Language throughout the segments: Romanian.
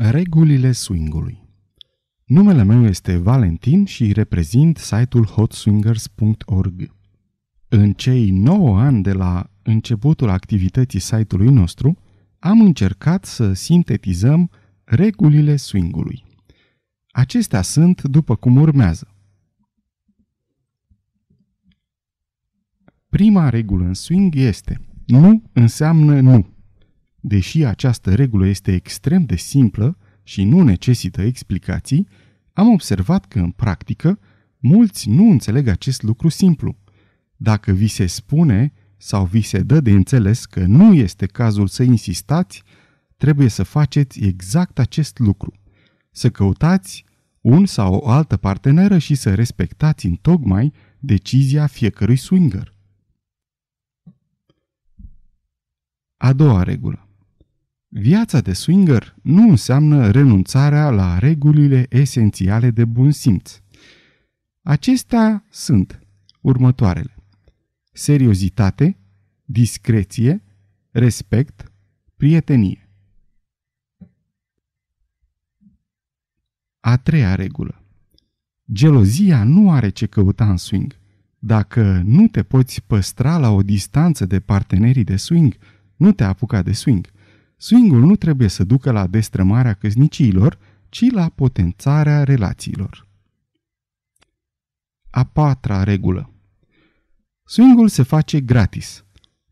Regulile swingului. Numele meu este Valentin și reprezint site-ul hotswingers.org. În cei 9 ani de la începutul activității site-ului nostru, am încercat să sintetizăm regulile swingului. Acestea sunt după cum urmează. Prima regulă în swing este nu înseamnă nu. Deși această regulă este extrem de simplă și nu necesită explicații, am observat că în practică mulți nu înțeleg acest lucru simplu. Dacă vi se spune sau vi se dă de înțeles că nu este cazul să insistați, trebuie să faceți exact acest lucru. Să căutați un sau o altă parteneră și să respectați în tocmai decizia fiecărui swinger. A doua regulă. Viața de swinger nu înseamnă renunțarea la regulile esențiale de bun simț. Acestea sunt următoarele. Seriozitate, discreție, respect, prietenie. A treia regulă. Gelozia nu are ce căuta în swing. Dacă nu te poți păstra la o distanță de partenerii de swing, nu te apuca de swing – Swingul nu trebuie să ducă la destrămarea căsniciilor, ci la potențarea relațiilor. A patra regulă Swingul se face gratis.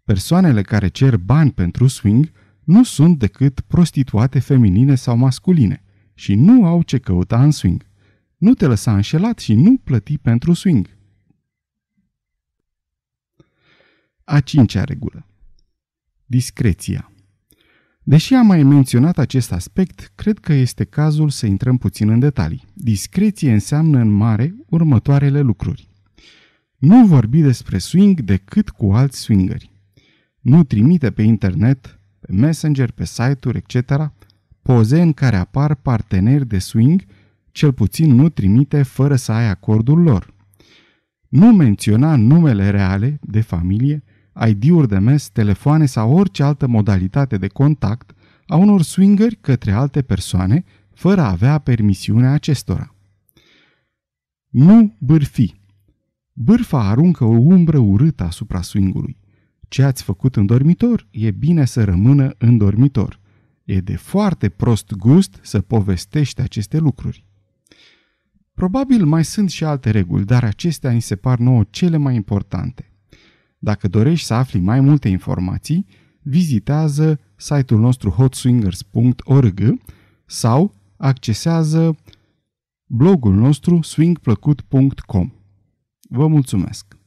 Persoanele care cer bani pentru swing nu sunt decât prostituate feminine sau masculine și nu au ce căuta în swing. Nu te lăsa înșelat și nu plăti pentru swing. A cincea regulă. Discreția. Deși am mai menționat acest aspect, cred că este cazul să intrăm puțin în detalii. Discreție înseamnă în mare următoarele lucruri. Nu vorbi despre swing decât cu alți swingeri. Nu trimite pe internet, pe messenger, pe site-uri, etc. poze în care apar parteneri de swing, cel puțin nu trimite fără să ai acordul lor. Nu menționa numele reale de familie, ID-uri de mes, telefoane sau orice altă modalitate de contact a unor swingeri către alte persoane fără a avea permisiunea acestora. Nu bârfi. Bârfa aruncă o umbră urâtă asupra swingului. Ce ați făcut în dormitor e bine să rămână în dormitor. E de foarte prost gust să povestești aceste lucruri. Probabil mai sunt și alte reguli, dar acestea ni se par nouă cele mai importante. Dacă dorești să afli mai multe informații, vizitează site-ul nostru hotswingers.org sau accesează blogul nostru swingplăcut.com. Vă mulțumesc!